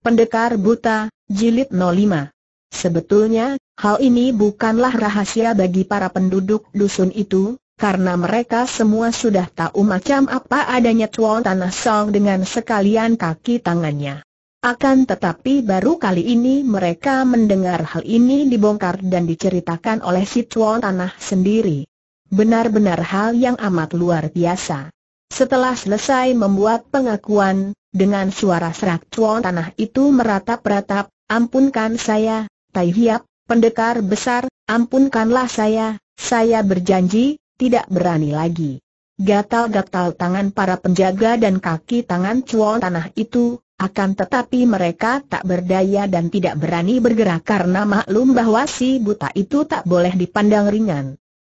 Pendekar Buta, Jilid 05 Sebetulnya, hal ini bukanlah rahasia bagi para penduduk dusun itu, karena mereka semua sudah tahu macam apa adanya Chuan Tanah Song dengan sekalian kaki tangannya. Akan tetapi baru kali ini mereka mendengar hal ini dibongkar dan diceritakan oleh si Chuan Tanah sendiri. Benar-benar hal yang amat luar biasa. Setelah selesai membuat pengakuan, dengan suara serak cuan tanah itu meratap-ratap, ampunkan saya, Tai Hiap, pendekar besar, ampunkanlah saya, saya berjanji, tidak berani lagi. Gatal-gatal tangan para penjaga dan kaki tangan cuan tanah itu, akan tetapi mereka tak berdaya dan tidak berani bergerak karena maklum bahwa si buta itu tak boleh dipandang ringan.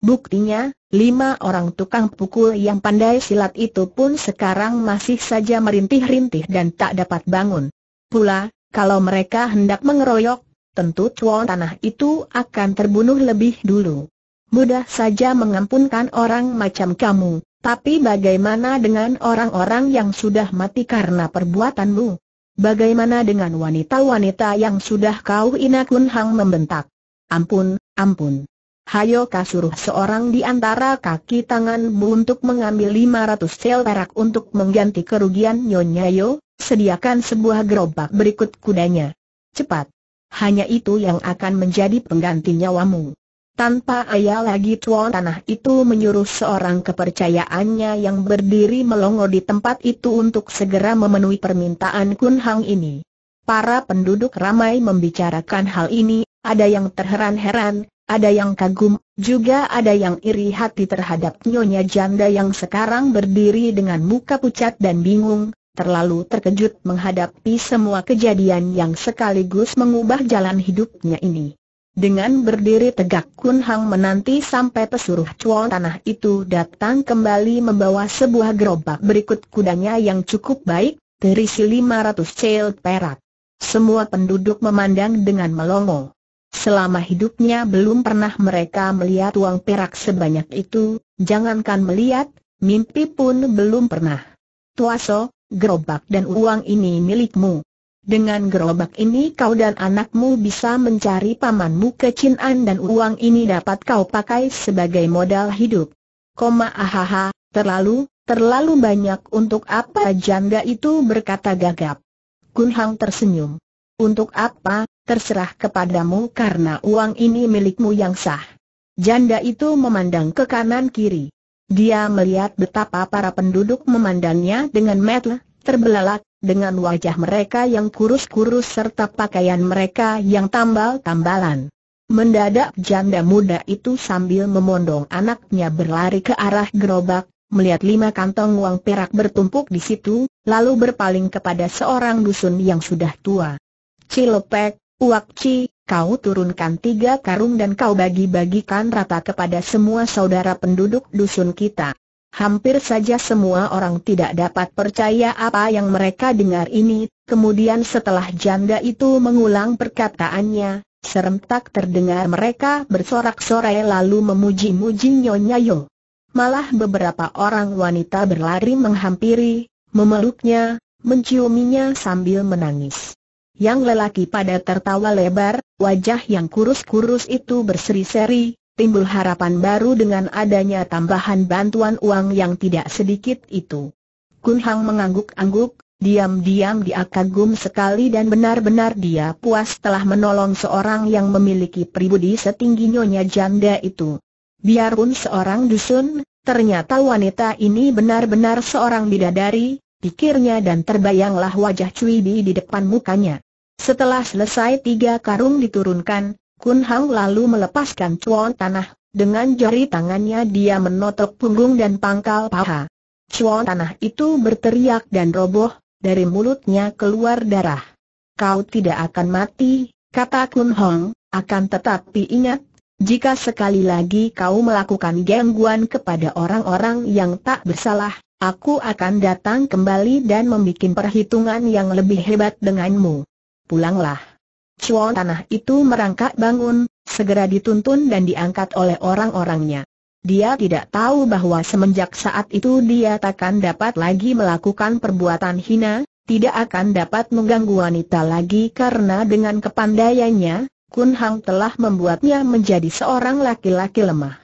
Buktinya, Lima orang tukang pukul yang pandai silat itu pun sekarang masih saja merintih-rintih dan tak dapat bangun. Pula, kalau mereka hendak mengeroyok, tentu cuan tanah itu akan terbunuh lebih dulu. Mudah saja mengampunkan orang macam kamu, tapi bagaimana dengan orang-orang yang sudah mati karena perbuatanmu? Bagaimana dengan wanita-wanita yang sudah kau inakun Hang membentak? Ampun, ampun. Hayo kasuruh seorang di antara kaki tanganmu untuk mengambil 500 sel perak untuk mengganti kerugian Nyonya Yo, sediakan sebuah gerobak berikut kudanya. Cepat. Hanya itu yang akan menjadi pengganti nyawamu. Tanpa ayah lagi tuan tanah itu menyuruh seorang kepercayaannya yang berdiri melongo di tempat itu untuk segera memenuhi permintaan Kun Hang ini. Para penduduk ramai membicarakan hal ini, ada yang terheran-heran, ada yang kagum, juga ada yang iri hati terhadap nyonya janda yang sekarang berdiri dengan muka pucat dan bingung, terlalu terkejut menghadapi semua kejadian yang sekaligus mengubah jalan hidupnya ini. Dengan berdiri tegak Kun Hang menanti sampai pesuruh cuol tanah itu datang kembali membawa sebuah gerobak berikut kudanya yang cukup baik, terisi 500 cel perak. Semua penduduk memandang dengan melongo. Selama hidupnya belum pernah mereka melihat uang perak sebanyak itu, jangankan melihat, mimpi pun belum pernah. Tuaso, gerobak dan uang ini milikmu. Dengan gerobak ini kau dan anakmu bisa mencari pamanmu ke Cinan dan uang ini dapat kau pakai sebagai modal hidup. Koma ahaha, terlalu, terlalu banyak untuk apa janda itu berkata gagap. Kun Hang tersenyum. Untuk apa, terserah kepadamu karena uang ini milikmu yang sah. Janda itu memandang ke kanan kiri. Dia melihat betapa para penduduk memandangnya dengan metel, terbelalak, dengan wajah mereka yang kurus-kurus serta pakaian mereka yang tambal-tambalan. Mendadak janda muda itu sambil memondong anaknya berlari ke arah gerobak, melihat lima kantong uang perak bertumpuk di situ, lalu berpaling kepada seorang dusun yang sudah tua. Cilopek, Uakci, kau turunkan tiga karung dan kau bagi-bagikan rata kepada semua saudara penduduk dusun kita. Hampir saja semua orang tidak dapat percaya apa yang mereka dengar ini, kemudian setelah janda itu mengulang perkataannya, serentak terdengar mereka bersorak-sorai lalu memuji-muji Nyonya Yo. Malah beberapa orang wanita berlari menghampiri, memeluknya, menciuminya sambil menangis. Yang lelaki pada tertawa lebar, wajah yang kurus-kurus itu berseri-seri, timbul harapan baru dengan adanya tambahan bantuan uang yang tidak sedikit itu. Kun Hang mengangguk-angguk, diam-diam dia kagum sekali dan benar-benar dia puas telah menolong seorang yang memiliki pribudi setinggi nyonya janda itu. Biarpun seorang dusun, ternyata wanita ini benar-benar seorang bidadari, pikirnya dan terbayanglah wajah Cui Bi di depan mukanya. Setelah selesai tiga karung diturunkan, Kun Hao lalu melepaskan cuan tanah, dengan jari tangannya dia menotok punggung dan pangkal paha. Cuan tanah itu berteriak dan roboh, dari mulutnya keluar darah. Kau tidak akan mati, kata Kun Hong, akan tetapi ingat, jika sekali lagi kau melakukan gangguan kepada orang-orang yang tak bersalah, aku akan datang kembali dan membuat perhitungan yang lebih hebat denganmu pulanglah. Cuan tanah itu merangkak bangun, segera dituntun dan diangkat oleh orang-orangnya. Dia tidak tahu bahwa semenjak saat itu dia takkan dapat lagi melakukan perbuatan hina, tidak akan dapat mengganggu wanita lagi karena dengan kepandaiannya, Kun Hang telah membuatnya menjadi seorang laki-laki lemah.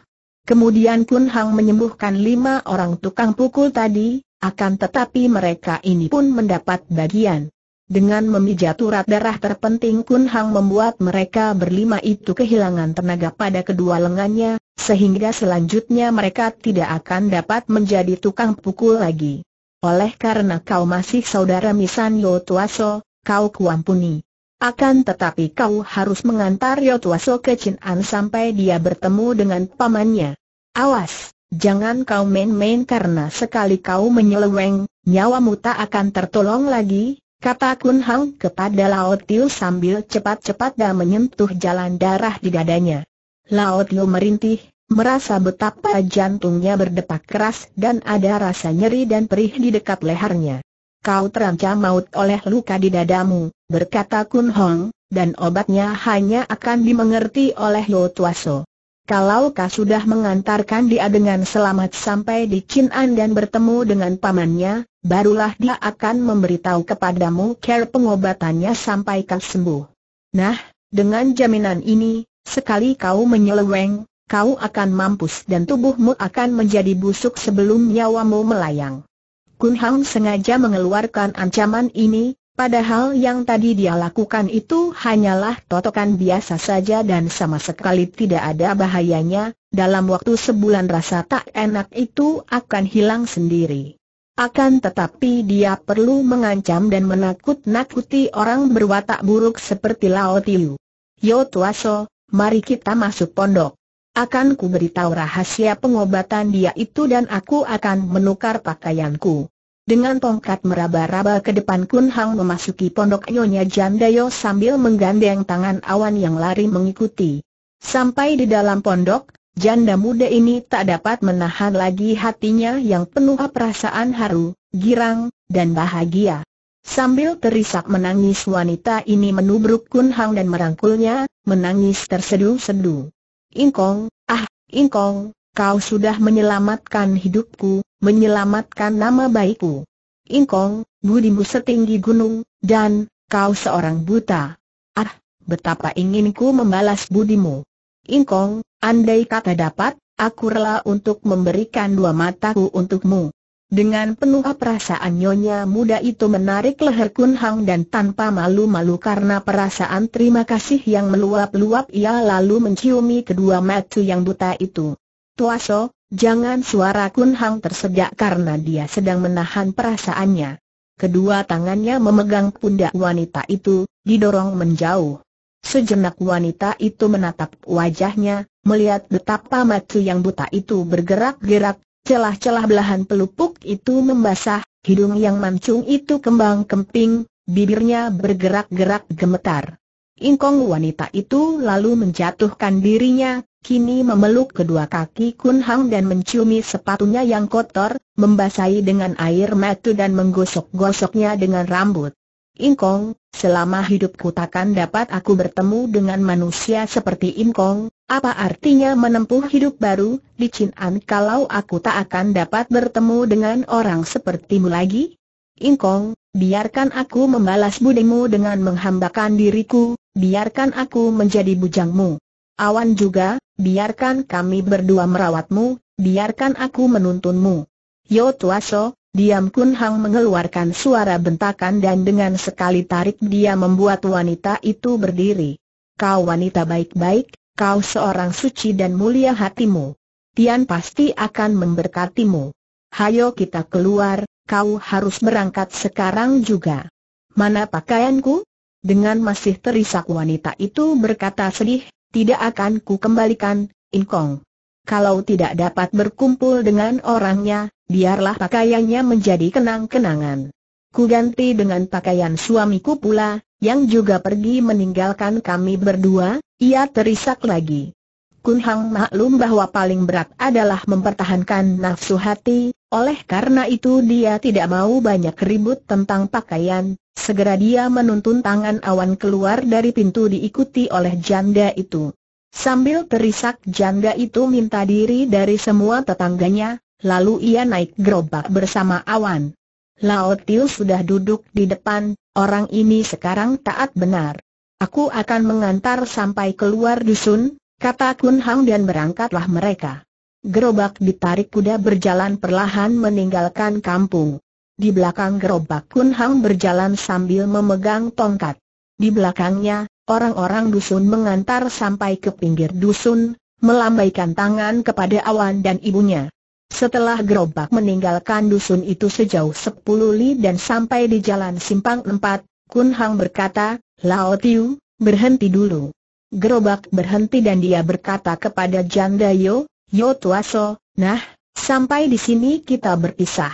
Kemudian Kun Hang menyembuhkan lima orang tukang pukul tadi, akan tetapi mereka ini pun mendapat bagian. Dengan memijat urat darah terpenting Kun Hang membuat mereka berlima itu kehilangan tenaga pada kedua lengannya, sehingga selanjutnya mereka tidak akan dapat menjadi tukang pukul lagi. Oleh karena kau masih saudara Misan Yotuaso, kau kuampuni. Akan tetapi kau harus mengantar Yotuaso ke Chin'an sampai dia bertemu dengan pamannya. Awas, jangan kau main-main karena sekali kau menyeleweng, nyawamu tak akan tertolong lagi, kata Kun Hang kepada Lao Tiu sambil cepat-cepat dan menyentuh jalan darah di dadanya. Lao Tiu merintih, merasa betapa jantungnya berdetak keras dan ada rasa nyeri dan perih di dekat lehernya. Kau terancam maut oleh luka di dadamu, berkata Kun Hong, dan obatnya hanya akan dimengerti oleh Lo Tuaso. Kalau kau sudah mengantarkan dia dengan selamat sampai di Chin'an dan bertemu dengan pamannya, barulah dia akan memberitahu kepadamu care pengobatannya sampai kau sembuh. Nah, dengan jaminan ini, sekali kau menyeleweng, kau akan mampus dan tubuhmu akan menjadi busuk sebelum nyawamu melayang. Kun Hang sengaja mengeluarkan ancaman ini, Padahal yang tadi dia lakukan itu hanyalah totokan biasa saja dan sama sekali tidak ada bahayanya, dalam waktu sebulan rasa tak enak itu akan hilang sendiri. Akan tetapi dia perlu mengancam dan menakut-nakuti orang berwatak buruk seperti Lao Tiu. Yo Tuaso, mari kita masuk pondok. Akan ku beritahu rahasia pengobatan dia itu dan aku akan menukar pakaianku. Dengan tongkat meraba-raba ke depan Kun Hang memasuki pondok Nyonya Jandayo sambil menggandeng tangan awan yang lari mengikuti. Sampai di dalam pondok, janda muda ini tak dapat menahan lagi hatinya yang penuh perasaan haru, girang, dan bahagia. Sambil terisak menangis wanita ini menubruk Kun Hang dan merangkulnya, menangis terseduh-seduh. Ingkong, ah, ingkong, Kau sudah menyelamatkan hidupku, menyelamatkan nama baikku. Ingkong, budimu setinggi gunung, dan kau seorang buta. Ah, betapa inginku membalas budimu. Ingkong, andai kata dapat, aku rela untuk memberikan dua mataku untukmu. Dengan penuh perasaan nyonya muda itu menarik leher Kun Hang dan tanpa malu-malu karena perasaan terima kasih yang meluap-luap ia lalu menciumi kedua mata yang buta itu. Tuaso, jangan suara Kun Hang tersedak karena dia sedang menahan perasaannya. Kedua tangannya memegang pundak wanita itu, didorong menjauh. Sejenak wanita itu menatap wajahnya, melihat betapa matu yang buta itu bergerak-gerak, celah-celah belahan pelupuk itu membasah, hidung yang mancung itu kembang kemping, bibirnya bergerak-gerak gemetar. Ingkong wanita itu lalu menjatuhkan dirinya kini memeluk kedua kaki Kun Hang dan menciumi sepatunya yang kotor, membasahi dengan air mata dan menggosok-gosoknya dengan rambut. Inkong, selama hidupku takkan dapat aku bertemu dengan manusia seperti Inkong, apa artinya menempuh hidup baru di An kalau aku tak akan dapat bertemu dengan orang sepertimu lagi? Inkong, biarkan aku membalas budimu dengan menghambakan diriku, biarkan aku menjadi bujangmu. Awan juga, biarkan kami berdua merawatmu, biarkan aku menuntunmu. Yo Tuaso, diam Kun Hang mengeluarkan suara bentakan dan dengan sekali tarik dia membuat wanita itu berdiri. Kau wanita baik-baik, kau seorang suci dan mulia hatimu. Tian pasti akan memberkatimu. Hayo kita keluar, kau harus berangkat sekarang juga. Mana pakaianku? Dengan masih terisak wanita itu berkata sedih, tidak akan ku kembalikan, Inkong. Kalau tidak dapat berkumpul dengan orangnya, biarlah pakaiannya menjadi kenang-kenangan. Ku ganti dengan pakaian suamiku pula, yang juga pergi meninggalkan kami berdua, ia terisak lagi. Kun Hang maklum bahwa paling berat adalah mempertahankan nafsu hati, oleh karena itu dia tidak mau banyak ribut tentang pakaian, segera dia menuntun tangan awan keluar dari pintu diikuti oleh janda itu. Sambil terisak janda itu minta diri dari semua tetangganya, lalu ia naik gerobak bersama awan. Lao Tiu sudah duduk di depan, orang ini sekarang taat benar. Aku akan mengantar sampai keluar dusun, kata Kun Hang dan berangkatlah mereka. Gerobak ditarik kuda berjalan perlahan meninggalkan kampung. Di belakang gerobak Kun Hang berjalan sambil memegang tongkat. Di belakangnya, orang-orang dusun mengantar sampai ke pinggir dusun, melambaikan tangan kepada Awan dan ibunya. Setelah gerobak meninggalkan dusun itu sejauh 10 li dan sampai di jalan simpang empat, Kun Hang berkata, Lao Tiu, berhenti dulu. Gerobak berhenti dan dia berkata kepada janda Yo, Yo Tuaso, nah, sampai di sini kita berpisah.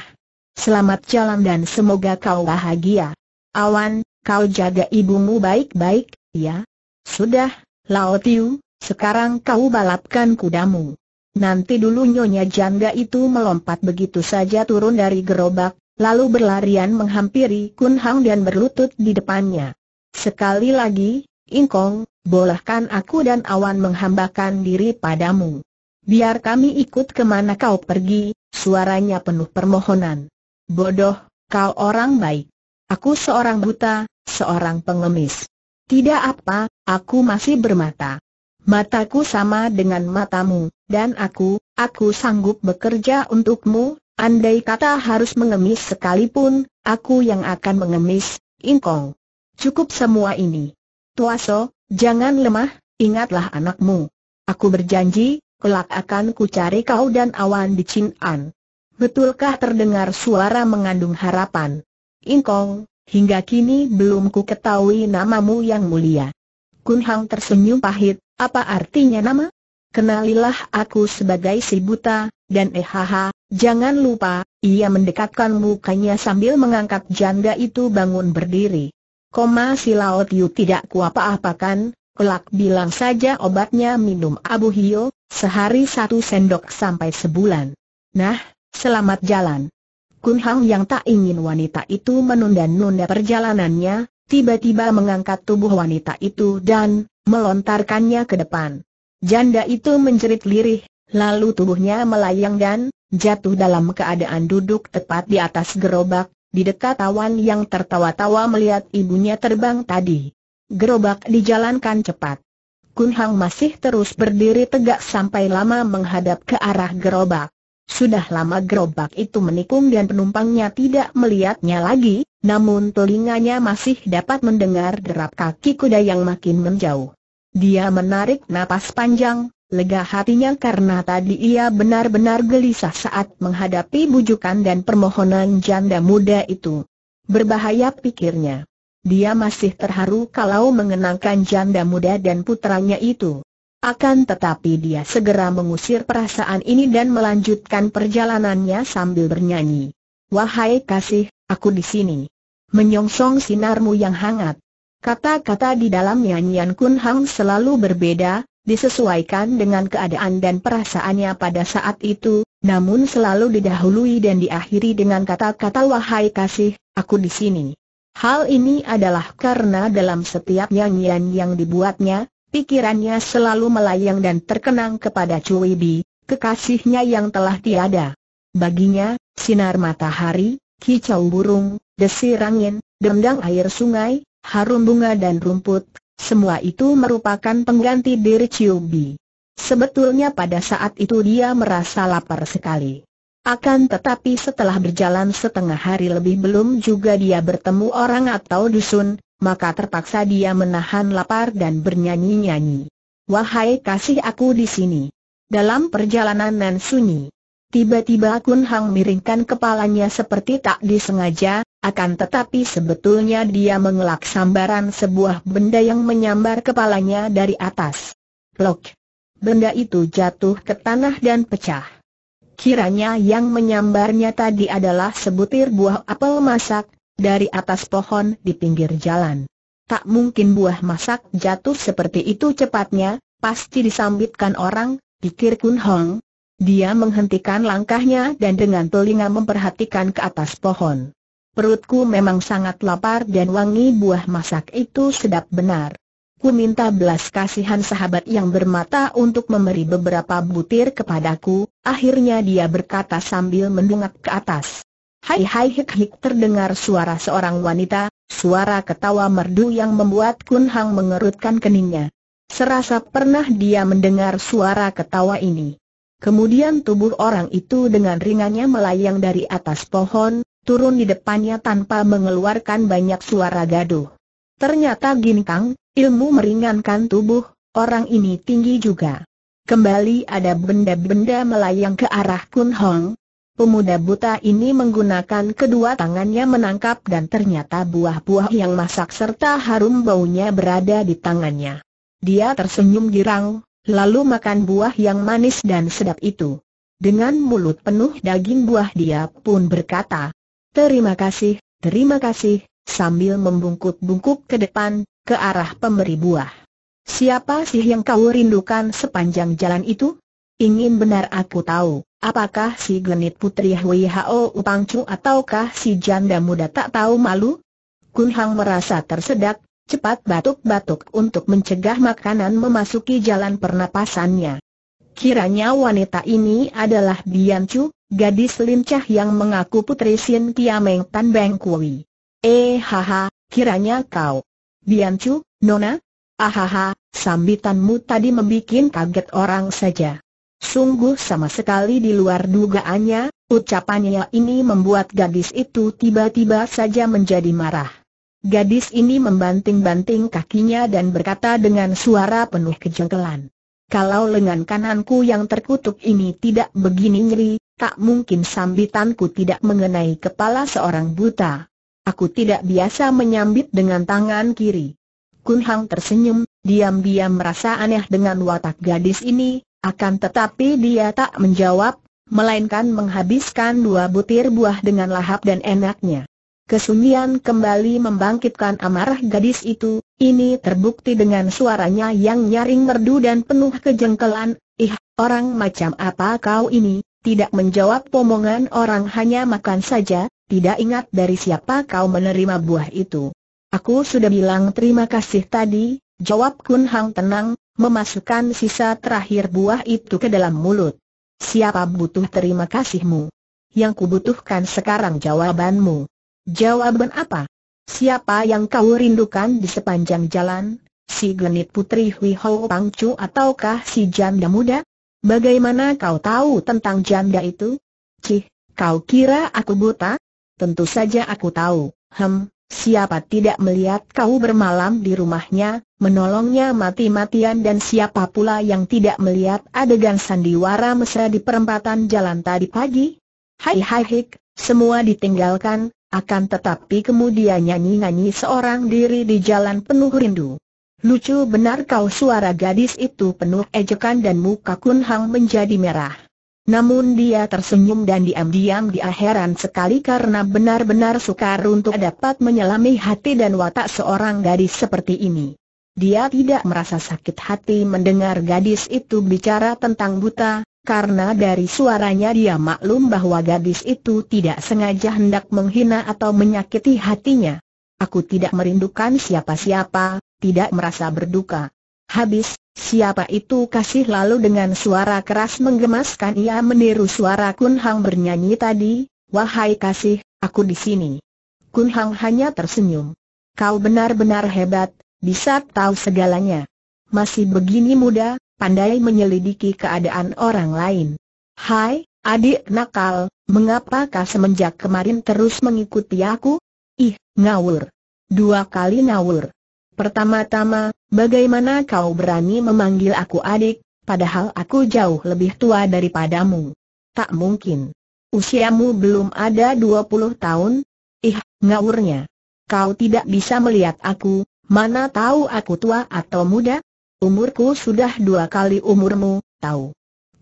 Selamat jalan dan semoga kau bahagia. Awan, kau jaga ibumu baik-baik, ya? Sudah, Lao Tiu, sekarang kau balapkan kudamu. Nanti dulu nyonya janda itu melompat begitu saja turun dari gerobak, lalu berlarian menghampiri Kun Hang dan berlutut di depannya. Sekali lagi, Inkong, bolehkan aku dan Awan menghambakan diri padamu. Biar kami ikut kemana kau pergi, suaranya penuh permohonan. Bodoh, kau orang baik. Aku seorang buta, seorang pengemis. Tidak apa, aku masih bermata. Mataku sama dengan matamu, dan aku, aku sanggup bekerja untukmu, andai kata harus mengemis sekalipun, aku yang akan mengemis, Inkong. Cukup semua ini. Tuaso, jangan lemah, ingatlah anakmu. Aku berjanji, kelak akan ku cari kau dan awan di Chin'an. Betulkah terdengar suara mengandung harapan? Ingkong, hingga kini belum ku ketahui namamu yang mulia. Kun Hang tersenyum pahit, apa artinya nama? Kenalilah aku sebagai si buta, dan ehaha, jangan lupa, ia mendekatkan mukanya sambil mengangkat janda itu bangun berdiri. Koma si Laut Yu tidak kuapa-apakan, kelak bilang saja obatnya minum abu hio, sehari satu sendok sampai sebulan. Nah, selamat jalan. Kun Hang yang tak ingin wanita itu menunda-nunda perjalanannya, tiba-tiba mengangkat tubuh wanita itu dan melontarkannya ke depan. Janda itu menjerit lirih, lalu tubuhnya melayang dan jatuh dalam keadaan duduk tepat di atas gerobak, di dekat awan yang tertawa-tawa melihat ibunya terbang tadi. Gerobak dijalankan cepat. Kun Hang masih terus berdiri tegak sampai lama menghadap ke arah gerobak. Sudah lama gerobak itu menikung dan penumpangnya tidak melihatnya lagi, namun telinganya masih dapat mendengar derap kaki kuda yang makin menjauh. Dia menarik napas panjang, Lega hatinya karena tadi ia benar-benar gelisah saat menghadapi bujukan dan permohonan janda muda itu. Berbahaya pikirnya. Dia masih terharu kalau mengenangkan janda muda dan putranya itu. Akan tetapi dia segera mengusir perasaan ini dan melanjutkan perjalanannya sambil bernyanyi. Wahai kasih, aku di sini. Menyongsong sinarmu yang hangat. Kata-kata di dalam nyanyian Kun Hang selalu berbeda, disesuaikan dengan keadaan dan perasaannya pada saat itu, namun selalu didahului dan diakhiri dengan kata-kata wahai kasih, aku di sini. Hal ini adalah karena dalam setiap nyanyian yang dibuatnya, pikirannya selalu melayang dan terkenang kepada Cui Bi, kekasihnya yang telah tiada. Baginya, sinar matahari, kicau burung, desir angin, dendang air sungai, harum bunga dan rumput, semua itu merupakan pengganti diri Chiu Bi. Sebetulnya pada saat itu dia merasa lapar sekali. Akan tetapi setelah berjalan setengah hari lebih belum juga dia bertemu orang atau dusun, maka terpaksa dia menahan lapar dan bernyanyi-nyanyi. Wahai kasih aku di sini. Dalam perjalanan nan sunyi. Tiba-tiba Kun Hang miringkan kepalanya seperti tak disengaja, akan tetapi sebetulnya dia mengelak sambaran sebuah benda yang menyambar kepalanya dari atas. Plok. Benda itu jatuh ke tanah dan pecah. Kiranya yang menyambarnya tadi adalah sebutir buah apel masak, dari atas pohon di pinggir jalan. Tak mungkin buah masak jatuh seperti itu cepatnya, pasti disambitkan orang, pikir Kun Hong. Dia menghentikan langkahnya dan dengan telinga memperhatikan ke atas pohon. Perutku memang sangat lapar dan wangi buah masak itu sedap benar. Ku minta belas kasihan sahabat yang bermata untuk memberi beberapa butir kepadaku, akhirnya dia berkata sambil mendungak ke atas. Hai hai hik hik terdengar suara seorang wanita, suara ketawa merdu yang membuat Kun Hang mengerutkan keningnya. Serasa pernah dia mendengar suara ketawa ini. Kemudian tubuh orang itu dengan ringannya melayang dari atas pohon, turun di depannya tanpa mengeluarkan banyak suara gaduh. Ternyata Ginkang, ilmu meringankan tubuh, orang ini tinggi juga. Kembali ada benda-benda melayang ke arah Kun Hong. Pemuda buta ini menggunakan kedua tangannya menangkap dan ternyata buah-buah yang masak serta harum baunya berada di tangannya. Dia tersenyum girang, lalu makan buah yang manis dan sedap itu. Dengan mulut penuh daging buah dia pun berkata, Terima kasih, terima kasih, sambil membungkuk-bungkuk ke depan, ke arah pemberi buah. Siapa sih yang kau rindukan sepanjang jalan itu? Ingin benar aku tahu, apakah si genit putri Hui Hao Upangcu ataukah si janda muda tak tahu malu? Kun Hang merasa tersedak, cepat batuk-batuk untuk mencegah makanan memasuki jalan pernapasannya. Kiranya wanita ini adalah Biancu, Gadis lincah yang mengaku putri Sin Kiameng Tan Beng Kui. Eh haha, kiranya kau. Biancu, Nona? Ahaha, sambitanmu tadi membuat kaget orang saja. Sungguh sama sekali di luar dugaannya, ucapannya ini membuat gadis itu tiba-tiba saja menjadi marah. Gadis ini membanting-banting kakinya dan berkata dengan suara penuh kejengkelan. Kalau lengan kananku yang terkutuk ini tidak begini nyeri, tak mungkin sambitanku tidak mengenai kepala seorang buta. Aku tidak biasa menyambit dengan tangan kiri. Kun Hang tersenyum, diam-diam merasa aneh dengan watak gadis ini, akan tetapi dia tak menjawab, melainkan menghabiskan dua butir buah dengan lahap dan enaknya. Kesunyian kembali membangkitkan amarah gadis itu, ini terbukti dengan suaranya yang nyaring merdu dan penuh kejengkelan, Ih, orang macam apa kau ini, tidak menjawab pomongan orang hanya makan saja, tidak ingat dari siapa kau menerima buah itu. Aku sudah bilang terima kasih tadi, jawab Kun Hang tenang, memasukkan sisa terakhir buah itu ke dalam mulut. Siapa butuh terima kasihmu? Yang kubutuhkan sekarang jawabanmu. Jawaban apa? Siapa yang kau rindukan di sepanjang jalan? Si genit putri Hui Hou Pang ataukah si janda muda? Bagaimana kau tahu tentang janda itu? Cih, kau kira aku buta? Tentu saja aku tahu, hem, siapa tidak melihat kau bermalam di rumahnya, menolongnya mati-matian dan siapa pula yang tidak melihat adegan sandiwara mesra di perempatan jalan tadi pagi? Hai hai hik, semua ditinggalkan, akan tetapi kemudian nyanyi-nyanyi seorang diri di jalan penuh rindu. Lucu benar kau suara gadis itu penuh ejekan dan muka Kun Hang menjadi merah. Namun dia tersenyum dan diam-diam dia heran sekali karena benar-benar sukar untuk dapat menyelami hati dan watak seorang gadis seperti ini. Dia tidak merasa sakit hati mendengar gadis itu bicara tentang buta, karena dari suaranya dia maklum bahwa gadis itu tidak sengaja hendak menghina atau menyakiti hatinya. Aku tidak merindukan siapa-siapa, tidak merasa berduka. Habis, siapa itu kasih lalu dengan suara keras menggemaskan ia meniru suara Kun Hang bernyanyi tadi, wahai kasih, aku di sini. Kun Hang hanya tersenyum. Kau benar-benar hebat, bisa tahu segalanya. Masih begini muda, pandai menyelidiki keadaan orang lain. Hai, adik nakal, mengapa kau semenjak kemarin terus mengikuti aku? Ih, ngawur. Dua kali ngawur. Pertama-tama, bagaimana kau berani memanggil aku adik, padahal aku jauh lebih tua daripadamu? Tak mungkin. Usiamu belum ada 20 tahun? Ih, ngawurnya. Kau tidak bisa melihat aku, mana tahu aku tua atau muda? Umurku sudah dua kali umurmu, tahu.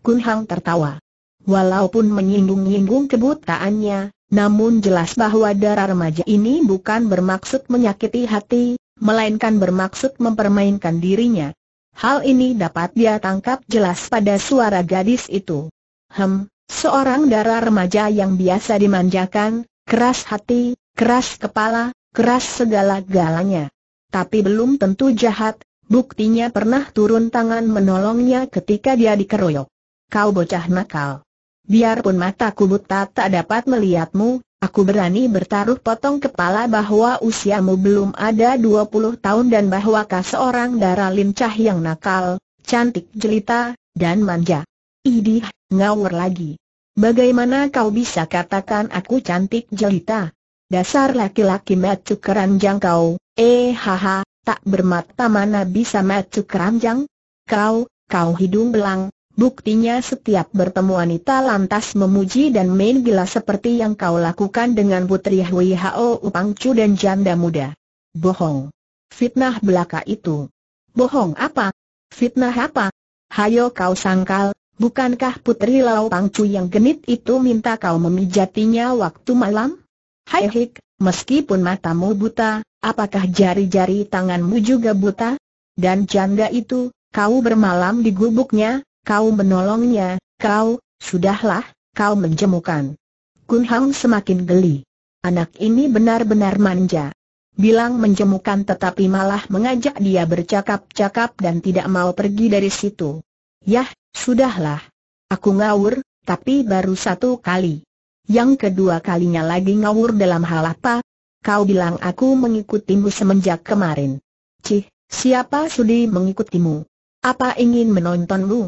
Kun Hang tertawa. Walaupun menyinggung-nyinggung kebutaannya, namun jelas bahwa darah remaja ini bukan bermaksud menyakiti hati, melainkan bermaksud mempermainkan dirinya. Hal ini dapat dia tangkap jelas pada suara gadis itu. Hem, seorang darah remaja yang biasa dimanjakan, keras hati, keras kepala, keras segala-galanya. Tapi belum tentu jahat, buktinya pernah turun tangan menolongnya ketika dia dikeroyok. Kau bocah nakal. Biarpun mataku buta tak dapat melihatmu, Aku berani bertaruh potong kepala bahwa usiamu belum ada 20 tahun dan bahwa kau seorang darah lincah yang nakal, cantik jelita, dan manja. Idih, ngawur lagi. Bagaimana kau bisa katakan aku cantik jelita? Dasar laki-laki macu keranjang kau, eh haha, tak bermata mana bisa macu keranjang? Kau, kau hidung belang, Buktinya setiap bertemu wanita lantas memuji dan main gila seperti yang kau lakukan dengan putri Hui Hao Upang Chu dan janda muda. Bohong. Fitnah belaka itu. Bohong apa? Fitnah apa? Hayo kau sangkal, bukankah putri Lau Pang Chu yang genit itu minta kau memijatinya waktu malam? Hai hik, meskipun matamu buta, apakah jari-jari tanganmu juga buta? Dan janda itu, kau bermalam di gubuknya, Kau menolongnya, kau, sudahlah, kau menjemukan. Kun Hang semakin geli. Anak ini benar-benar manja. Bilang menjemukan tetapi malah mengajak dia bercakap-cakap dan tidak mau pergi dari situ. Yah, sudahlah. Aku ngawur, tapi baru satu kali. Yang kedua kalinya lagi ngawur dalam hal apa? Kau bilang aku mengikutimu semenjak kemarin. Cih, siapa sudi mengikutimu? Apa ingin menontonmu?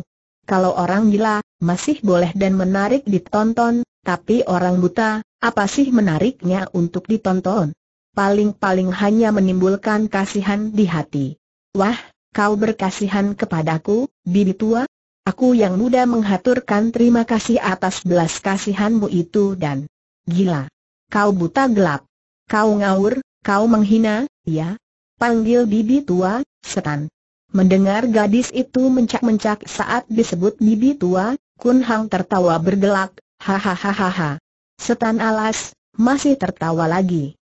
Kalau orang gila, masih boleh dan menarik ditonton, tapi orang buta, apa sih menariknya untuk ditonton? Paling-paling hanya menimbulkan kasihan di hati. Wah, kau berkasihan kepadaku, bibi tua? Aku yang muda menghaturkan terima kasih atas belas kasihanmu itu dan gila. Kau buta gelap. Kau ngawur, kau menghina, ya? Panggil bibi tua, setan. Mendengar gadis itu mencak-mencak saat disebut bibi tua, Kun Hang tertawa bergelak, hahaha. Setan alas, masih tertawa lagi.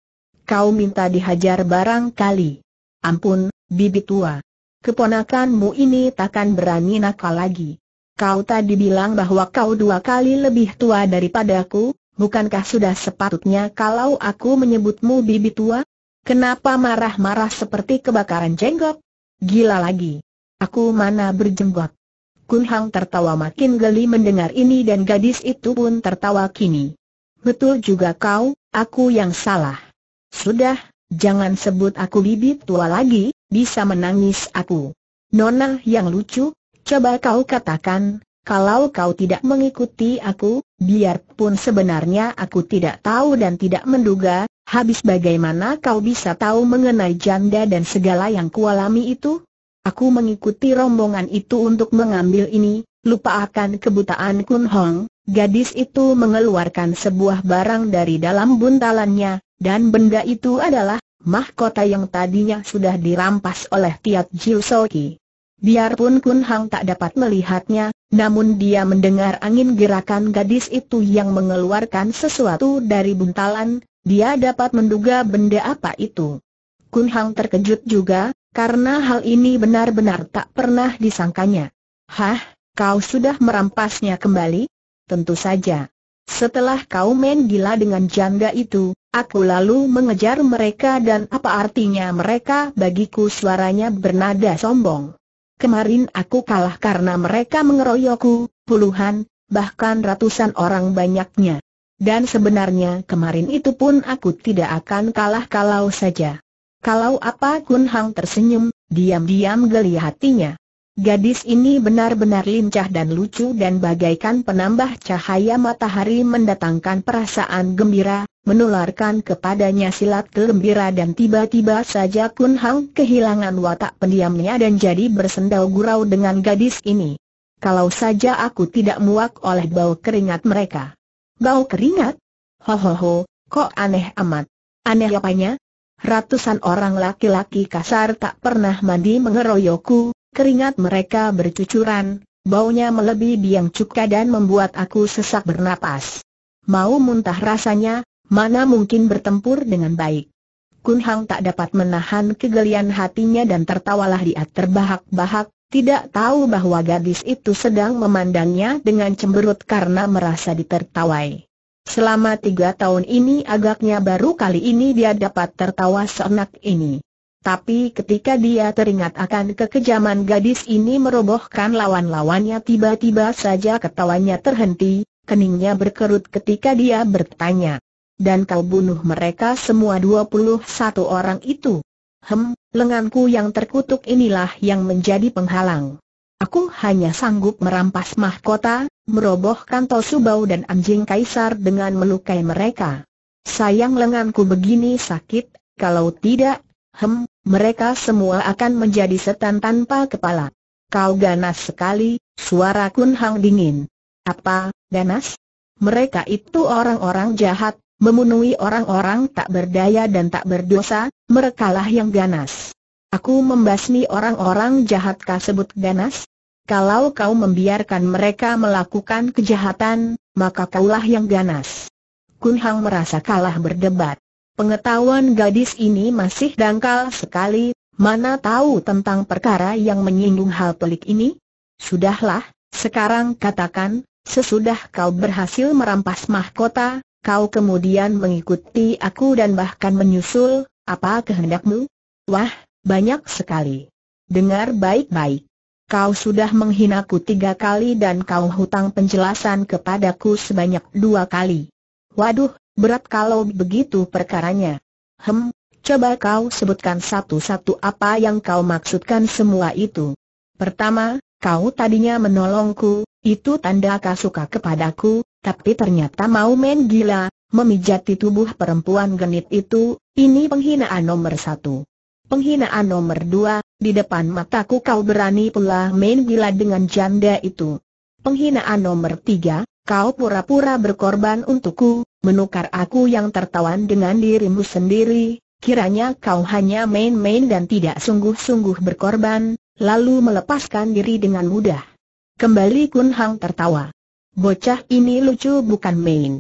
Kau minta dihajar barang kali. Ampun, bibi tua. Keponakanmu ini takkan berani nakal lagi. Kau tadi bilang bahwa kau dua kali lebih tua daripadaku, bukankah sudah sepatutnya kalau aku menyebutmu bibi tua? Kenapa marah-marah seperti kebakaran jenggot? Gila lagi. Aku mana berjenggot. Kun Hang tertawa makin geli mendengar ini dan gadis itu pun tertawa kini. Betul juga kau, aku yang salah. Sudah, jangan sebut aku bibit tua lagi, bisa menangis aku. Nona yang lucu, coba kau katakan, kalau kau tidak mengikuti aku, biarpun sebenarnya aku tidak tahu dan tidak menduga, Habis bagaimana kau bisa tahu mengenai janda dan segala yang kualami itu? Aku mengikuti rombongan itu untuk mengambil ini, lupa akan kebutaan Kun Hong, gadis itu mengeluarkan sebuah barang dari dalam buntalannya, dan benda itu adalah mahkota yang tadinya sudah dirampas oleh Tiat Jiu Soki. Biarpun Kun Hong tak dapat melihatnya, namun dia mendengar angin gerakan gadis itu yang mengeluarkan sesuatu dari buntalan, dia dapat menduga benda apa itu. Kun Hang terkejut juga, karena hal ini benar-benar tak pernah disangkanya. Hah, kau sudah merampasnya kembali? Tentu saja. Setelah kau main gila dengan janda itu, aku lalu mengejar mereka dan apa artinya mereka bagiku suaranya bernada sombong. Kemarin aku kalah karena mereka mengeroyokku, puluhan, bahkan ratusan orang banyaknya. Dan sebenarnya kemarin itu pun aku tidak akan kalah kalau saja. Kalau apa Kun Hang tersenyum, diam-diam geli hatinya. Gadis ini benar-benar lincah dan lucu dan bagaikan penambah cahaya matahari mendatangkan perasaan gembira, menularkan kepadanya silat kegembira dan tiba-tiba saja Kun Hang kehilangan watak pendiamnya dan jadi bersendau gurau dengan gadis ini. Kalau saja aku tidak muak oleh bau keringat mereka. Bau keringat? Hohoho, kok aneh amat. Aneh apanya? Ratusan orang laki-laki kasar tak pernah mandi mengeroyokku, keringat mereka bercucuran, baunya melebihi biang cuka dan membuat aku sesak bernapas. Mau muntah rasanya, mana mungkin bertempur dengan baik. Kun Hang tak dapat menahan kegelian hatinya dan tertawalah dia terbahak-bahak, tidak tahu bahwa gadis itu sedang memandangnya dengan cemberut karena merasa ditertawai. Selama tiga tahun ini agaknya baru kali ini dia dapat tertawa seenak ini. Tapi ketika dia teringat akan kekejaman gadis ini merobohkan lawan-lawannya tiba-tiba saja ketawanya terhenti, keningnya berkerut ketika dia bertanya. Dan kau bunuh mereka semua 21 orang itu. Hem, lenganku yang terkutuk inilah yang menjadi penghalang. Aku hanya sanggup merampas mahkota, merobohkan Tosubau dan anjing kaisar dengan melukai mereka. Sayang lenganku begini sakit, kalau tidak, hem, mereka semua akan menjadi setan tanpa kepala. Kau ganas sekali, suara kunhang dingin. Apa, ganas? Mereka itu orang-orang jahat, memenuhi orang-orang tak berdaya dan tak berdosa, merekalah yang ganas. Aku membasmi orang-orang jahat kasebut ganas? Kalau kau membiarkan mereka melakukan kejahatan, maka kaulah yang ganas. Kun merasa kalah berdebat. Pengetahuan gadis ini masih dangkal sekali, mana tahu tentang perkara yang menyinggung hal pelik ini? Sudahlah, sekarang katakan, sesudah kau berhasil merampas mahkota, kau kemudian mengikuti aku dan bahkan menyusul, apa kehendakmu? Wah, banyak sekali. Dengar baik-baik. Kau sudah menghinaku tiga kali dan kau hutang penjelasan kepadaku sebanyak dua kali. Waduh, berat kalau begitu perkaranya. Hem, coba kau sebutkan satu-satu apa yang kau maksudkan semua itu. Pertama, kau tadinya menolongku, itu tanda kau suka kepadaku, tapi ternyata mau main gila, memijati tubuh perempuan genit itu, ini penghinaan nomor satu. Penghinaan nomor dua, di depan mataku kau berani pula main gila dengan janda itu. Penghinaan nomor tiga, kau pura-pura berkorban untukku, menukar aku yang tertawan dengan dirimu sendiri, Kiranya kau hanya main-main dan tidak sungguh-sungguh berkorban, lalu melepaskan diri dengan mudah. Kembali Kun Hang tertawa. Bocah ini lucu bukan main.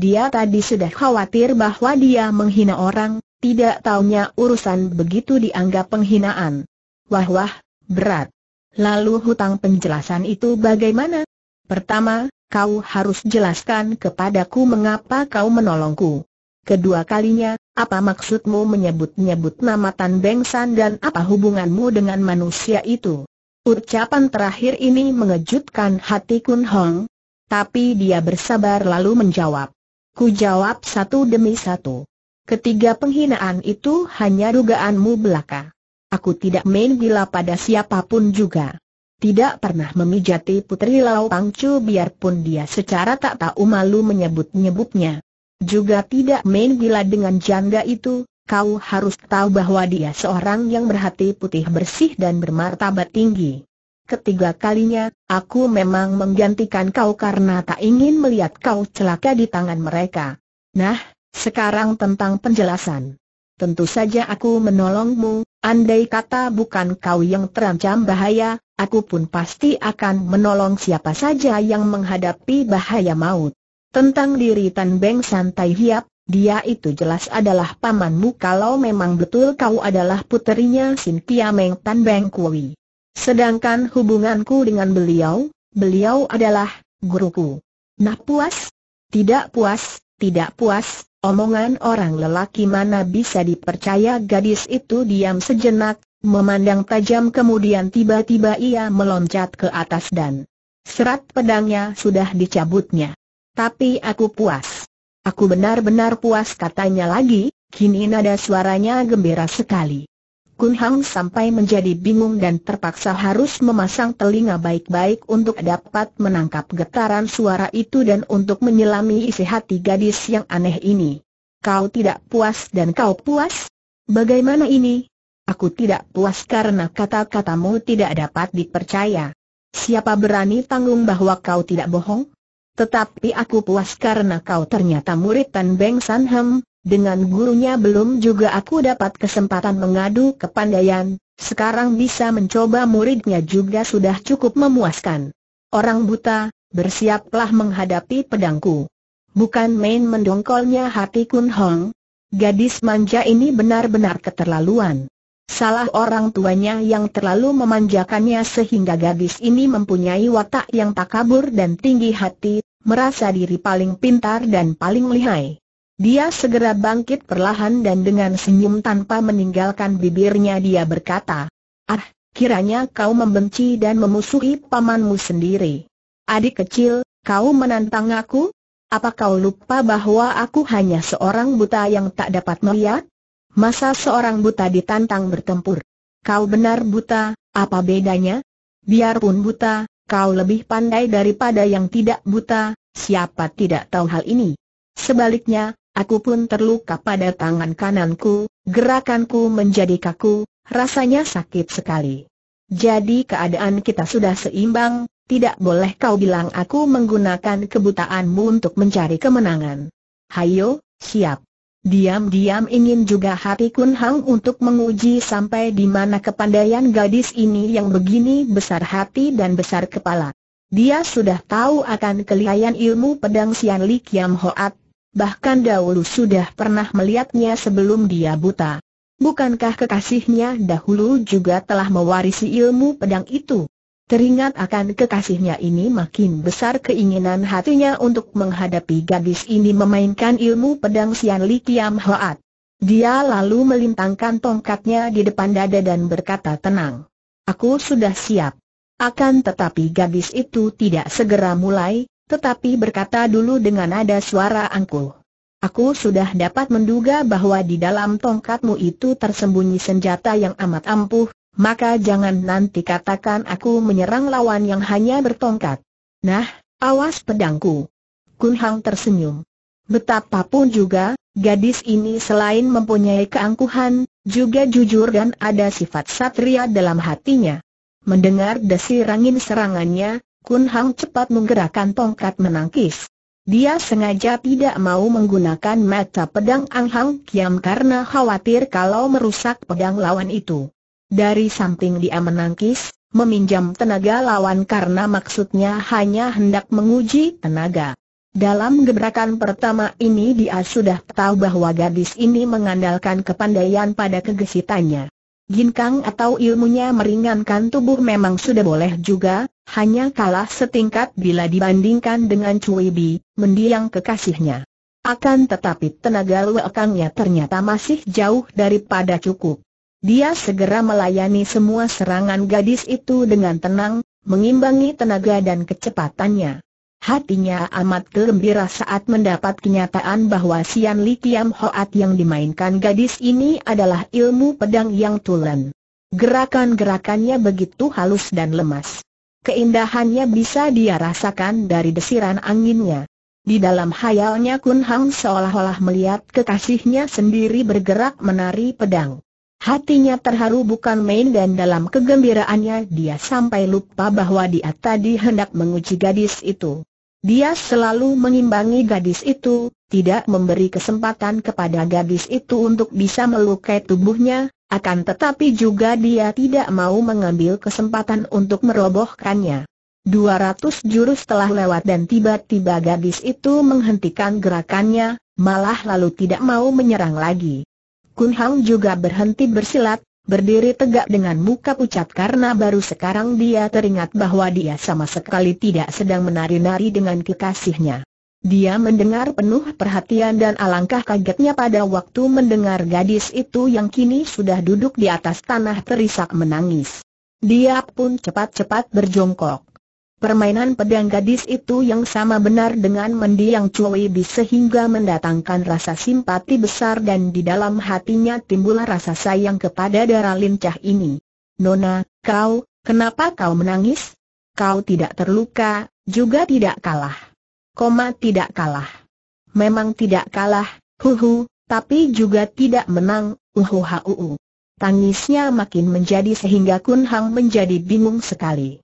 Dia tadi sudah khawatir bahwa dia menghina orang, tidak taunya urusan begitu dianggap penghinaan. Wah wah, berat. Lalu hutang penjelasan itu bagaimana? Pertama, kau harus jelaskan kepadaku mengapa kau menolongku. Kedua kalinya, apa maksudmu menyebut-nyebut nama Tan Beng San dan apa hubunganmu dengan manusia itu? Ucapan terakhir ini mengejutkan hati Kun Hong, tapi dia bersabar lalu menjawab. Ku jawab satu demi satu. Ketiga penghinaan itu hanya dugaanmu belaka. Aku tidak main gila pada siapapun juga. Tidak pernah memijati Putri Lau Pangcu biarpun dia secara tak tahu malu menyebut-nyebutnya. Juga tidak main gila dengan janda itu, kau harus tahu bahwa dia seorang yang berhati putih bersih dan bermartabat tinggi. Ketiga kalinya, aku memang menggantikan kau karena tak ingin melihat kau celaka di tangan mereka. Nah, sekarang tentang penjelasan. Tentu saja aku menolongmu, andai kata bukan kau yang terancam bahaya, aku pun pasti akan menolong siapa saja yang menghadapi bahaya maut. Tentang diri Tan Beng santai hiap, dia itu jelas adalah pamanmu kalau memang betul kau adalah puterinya Sin Meng Tan Beng Kui. Sedangkan hubunganku dengan beliau, beliau adalah guruku. Nah puas? Tidak puas, tidak puas, omongan orang lelaki mana bisa dipercaya gadis itu diam sejenak, memandang tajam kemudian tiba-tiba ia meloncat ke atas dan serat pedangnya sudah dicabutnya. Tapi aku puas. Aku benar-benar puas katanya lagi, kini nada suaranya gembira sekali. Kun Hang sampai menjadi bingung dan terpaksa harus memasang telinga baik-baik untuk dapat menangkap getaran suara itu dan untuk menyelami isi hati gadis yang aneh ini. Kau tidak puas dan kau puas? Bagaimana ini? Aku tidak puas karena kata-katamu tidak dapat dipercaya. Siapa berani tanggung bahwa kau tidak bohong? Tetapi aku puas karena kau ternyata murid Tan Beng San Hem, dengan gurunya belum juga aku dapat kesempatan mengadu kepandaian, sekarang bisa mencoba muridnya juga sudah cukup memuaskan. Orang buta, bersiaplah menghadapi pedangku. Bukan main mendongkolnya hati Kun Hong. Gadis manja ini benar-benar keterlaluan. Salah orang tuanya yang terlalu memanjakannya sehingga gadis ini mempunyai watak yang tak kabur dan tinggi hati, merasa diri paling pintar dan paling lihai. Dia segera bangkit perlahan dan dengan senyum tanpa meninggalkan bibirnya dia berkata, Ah, kiranya kau membenci dan memusuhi pamanmu sendiri. Adik kecil, kau menantang aku? Apa kau lupa bahwa aku hanya seorang buta yang tak dapat melihat? Masa seorang buta ditantang bertempur? Kau benar buta, apa bedanya? Biarpun buta, kau lebih pandai daripada yang tidak buta, siapa tidak tahu hal ini. Sebaliknya, Aku pun terluka pada tangan kananku, gerakanku menjadi kaku, rasanya sakit sekali. Jadi keadaan kita sudah seimbang, tidak boleh kau bilang aku menggunakan kebutaanmu untuk mencari kemenangan. Hayo, siap. Diam-diam ingin juga hati Kun Hang untuk menguji sampai di mana kepandaian gadis ini yang begini besar hati dan besar kepala. Dia sudah tahu akan kelihayan ilmu pedang Sian Li Kiam Hoat, bahkan dahulu sudah pernah melihatnya sebelum dia buta. Bukankah kekasihnya dahulu juga telah mewarisi ilmu pedang itu? Teringat akan kekasihnya ini makin besar keinginan hatinya untuk menghadapi gadis ini memainkan ilmu pedang Sian Li Kiam Hoat. Dia lalu melintangkan tongkatnya di depan dada dan berkata tenang. Aku sudah siap. Akan tetapi gadis itu tidak segera mulai, tetapi berkata dulu dengan nada suara angkuh. Aku sudah dapat menduga bahwa di dalam tongkatmu itu tersembunyi senjata yang amat ampuh, maka jangan nanti katakan aku menyerang lawan yang hanya bertongkat. Nah, awas pedangku. Kun Hang tersenyum. Betapapun juga, gadis ini selain mempunyai keangkuhan, juga jujur dan ada sifat satria dalam hatinya. Mendengar desir angin serangannya, Kun Hang cepat menggerakkan tongkat menangkis. Dia sengaja tidak mau menggunakan mata pedang Ang Hang Kiam karena khawatir kalau merusak pedang lawan itu. Dari samping dia menangkis, meminjam tenaga lawan karena maksudnya hanya hendak menguji tenaga. Dalam gebrakan pertama ini dia sudah tahu bahwa gadis ini mengandalkan kepandaian pada kegesitannya ginkang atau ilmunya meringankan tubuh memang sudah boleh juga, hanya kalah setingkat bila dibandingkan dengan Cui Bi, mendiang kekasihnya. Akan tetapi tenaga lekangnya ternyata masih jauh daripada cukup. Dia segera melayani semua serangan gadis itu dengan tenang, mengimbangi tenaga dan kecepatannya. Hatinya amat gembira saat mendapat kenyataan bahwa Sian Li Kiam Hoat yang dimainkan gadis ini adalah ilmu pedang yang tulen. Gerakan-gerakannya begitu halus dan lemas. Keindahannya bisa dia rasakan dari desiran anginnya. Di dalam hayalnya Kun Hang seolah-olah melihat kekasihnya sendiri bergerak menari pedang. Hatinya terharu bukan main dan dalam kegembiraannya dia sampai lupa bahwa dia tadi hendak menguji gadis itu. Dia selalu mengimbangi gadis itu, tidak memberi kesempatan kepada gadis itu untuk bisa melukai tubuhnya, akan tetapi juga dia tidak mau mengambil kesempatan untuk merobohkannya. 200 jurus telah lewat dan tiba-tiba gadis itu menghentikan gerakannya, malah lalu tidak mau menyerang lagi. Kun Hang juga berhenti bersilat, berdiri tegak dengan muka pucat karena baru sekarang dia teringat bahwa dia sama sekali tidak sedang menari-nari dengan kekasihnya. Dia mendengar penuh perhatian dan alangkah kagetnya pada waktu mendengar gadis itu yang kini sudah duduk di atas tanah terisak menangis. Dia pun cepat-cepat berjongkok. Permainan pedang gadis itu yang sama benar dengan mendiang Chloe Bi sehingga mendatangkan rasa simpati besar dan di dalam hatinya timbul rasa sayang kepada darah lincah ini. Nona, kau, kenapa kau menangis? Kau tidak terluka, juga tidak kalah. Koma tidak kalah. Memang tidak kalah, huhu, tapi juga tidak menang, uhuhuu. Tangisnya makin menjadi sehingga Kun Hang menjadi bingung sekali.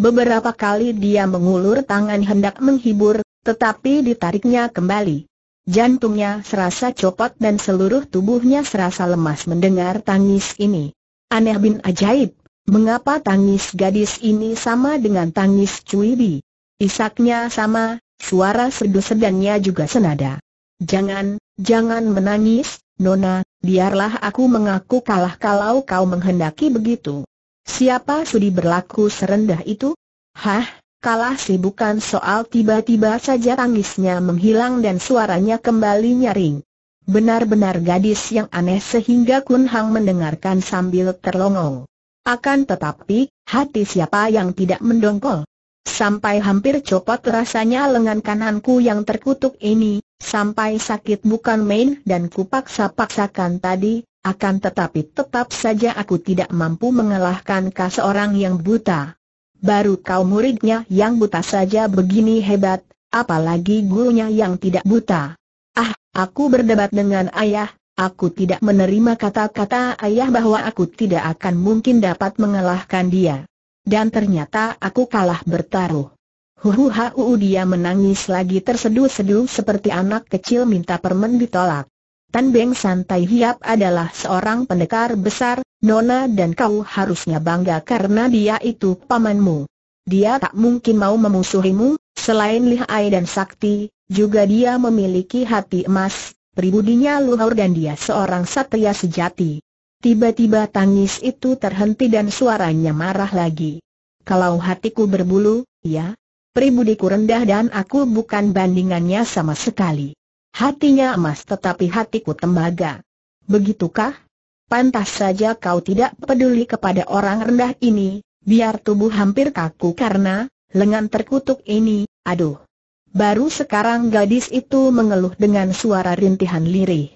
Beberapa kali dia mengulur tangan hendak menghibur, tetapi ditariknya kembali. Jantungnya serasa copot dan seluruh tubuhnya serasa lemas mendengar tangis ini. Aneh bin ajaib, mengapa tangis gadis ini sama dengan tangis cuibi? Isaknya sama, suara sedu sedannya juga senada. Jangan, jangan menangis, Nona, biarlah aku mengaku kalah kalau kau menghendaki begitu. Siapa sudi berlaku serendah itu? Hah, kalah sih bukan soal tiba-tiba saja tangisnya menghilang dan suaranya kembali nyaring. Benar-benar gadis yang aneh sehingga Kun Hang mendengarkan sambil terlongong. Akan tetapi, hati siapa yang tidak mendongkol? Sampai hampir copot rasanya lengan kananku yang terkutuk ini, sampai sakit bukan main dan kupaksa-paksakan tadi, akan tetapi tetap saja aku tidak mampu mengalahkan kau seorang yang buta. Baru kau muridnya yang buta saja begini hebat, apalagi gurunya yang tidak buta. Ah, aku berdebat dengan ayah, aku tidak menerima kata-kata ayah bahwa aku tidak akan mungkin dapat mengalahkan dia. Dan ternyata aku kalah bertaruh. Huhuhau dia menangis lagi terseduh-seduh seperti anak kecil minta permen ditolak. Tan Beng Santai Hiap adalah seorang pendekar besar, Nona dan kau harusnya bangga karena dia itu pamanmu. Dia tak mungkin mau memusuhimu, selain lihai dan sakti, juga dia memiliki hati emas, pribudinya luhur dan dia seorang satria sejati. Tiba-tiba tangis itu terhenti dan suaranya marah lagi. Kalau hatiku berbulu, ya, pribudiku rendah dan aku bukan bandingannya sama sekali. Hatinya emas tetapi hatiku tembaga. Begitukah? Pantas saja kau tidak peduli kepada orang rendah ini, biar tubuh hampir kaku karena, lengan terkutuk ini, aduh. Baru sekarang gadis itu mengeluh dengan suara rintihan lirih.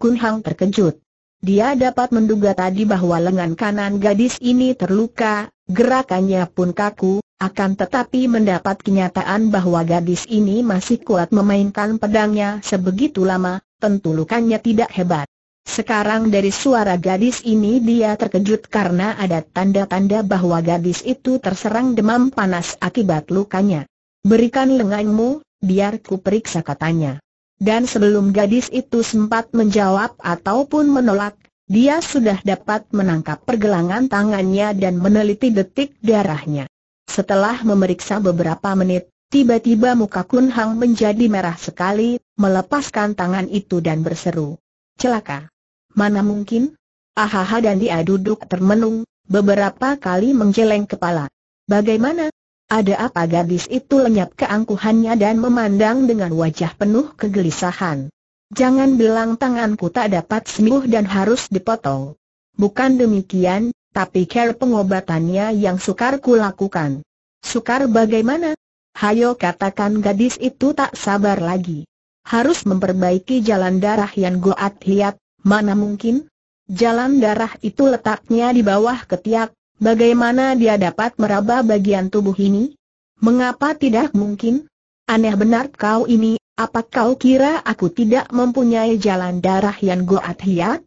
Kun Hang terkejut. Dia dapat menduga tadi bahwa lengan kanan gadis ini terluka, gerakannya pun kaku, akan tetapi mendapat kenyataan bahwa gadis ini masih kuat memainkan pedangnya sebegitu lama, tentu lukanya tidak hebat. Sekarang dari suara gadis ini dia terkejut karena ada tanda-tanda bahwa gadis itu terserang demam panas akibat lukanya. Berikan lenganmu, biar ku periksa katanya. Dan sebelum gadis itu sempat menjawab ataupun menolak, dia sudah dapat menangkap pergelangan tangannya dan meneliti detik darahnya. Setelah memeriksa beberapa menit, tiba-tiba muka Kun Hang menjadi merah sekali, melepaskan tangan itu dan berseru. Celaka! Mana mungkin? Ahaha dan dia duduk termenung, beberapa kali menjeleng kepala. Bagaimana? Ada apa gadis itu lenyap keangkuhannya dan memandang dengan wajah penuh kegelisahan. Jangan bilang tanganku tak dapat sembuh dan harus dipotong. Bukan demikian, tapi care pengobatannya yang sukar lakukan. Sukar bagaimana? Hayo katakan gadis itu tak sabar lagi. Harus memperbaiki jalan darah yang goat lihat, mana mungkin? Jalan darah itu letaknya di bawah ketiak, bagaimana dia dapat meraba bagian tubuh ini? Mengapa tidak mungkin? Aneh benar kau ini, apa kau kira aku tidak mempunyai jalan darah yang goat lihat?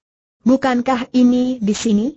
Bukankah ini di sini?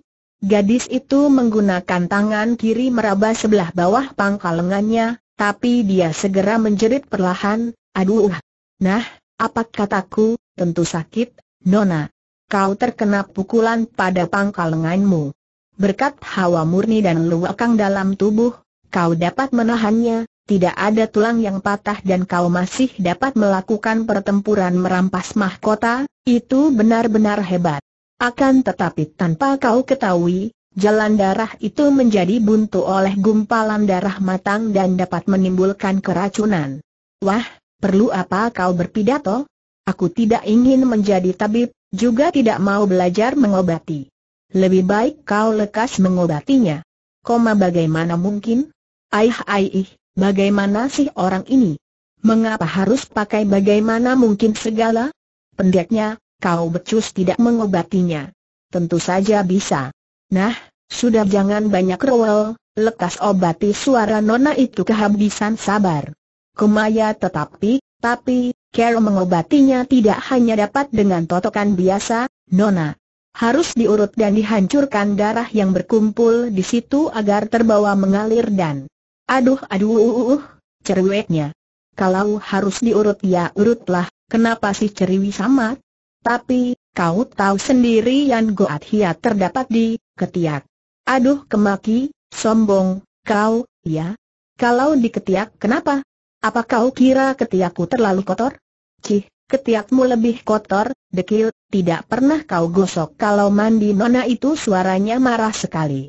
Gadis itu menggunakan tangan kiri meraba sebelah bawah pangkal lengannya, tapi dia segera menjerit perlahan, aduh. Nah, apa kataku, tentu sakit, Nona. Kau terkena pukulan pada pangkal lenganmu. Berkat hawa murni dan luakang dalam tubuh, kau dapat menahannya, tidak ada tulang yang patah dan kau masih dapat melakukan pertempuran merampas mahkota, itu benar-benar hebat. Akan tetapi tanpa kau ketahui, jalan darah itu menjadi buntu oleh gumpalan darah matang dan dapat menimbulkan keracunan. Wah, perlu apa kau berpidato? Aku tidak ingin menjadi tabib, juga tidak mau belajar mengobati. Lebih baik kau lekas mengobatinya. Koma bagaimana mungkin? Aih aih, bagaimana sih orang ini? Mengapa harus pakai bagaimana mungkin segala? Pendeknya, kau becus tidak mengobatinya. Tentu saja bisa. Nah, sudah jangan banyak rewel, lekas obati suara nona itu kehabisan sabar. Kumaya tetapi, tapi, Carol mengobatinya tidak hanya dapat dengan totokan biasa, nona. Harus diurut dan dihancurkan darah yang berkumpul di situ agar terbawa mengalir dan Aduh aduh uh, uh, uh, cerweknya. Kalau harus diurut ya urutlah, kenapa sih ceriwi samat? Tapi, kau tahu sendiri yang Goat Hia terdapat di, ketiak. Aduh kemaki, sombong, kau, ya? Kalau di ketiak kenapa? Apa kau kira ketiakku terlalu kotor? Cih, ketiakmu lebih kotor, dekil, tidak pernah kau gosok kalau mandi nona itu suaranya marah sekali.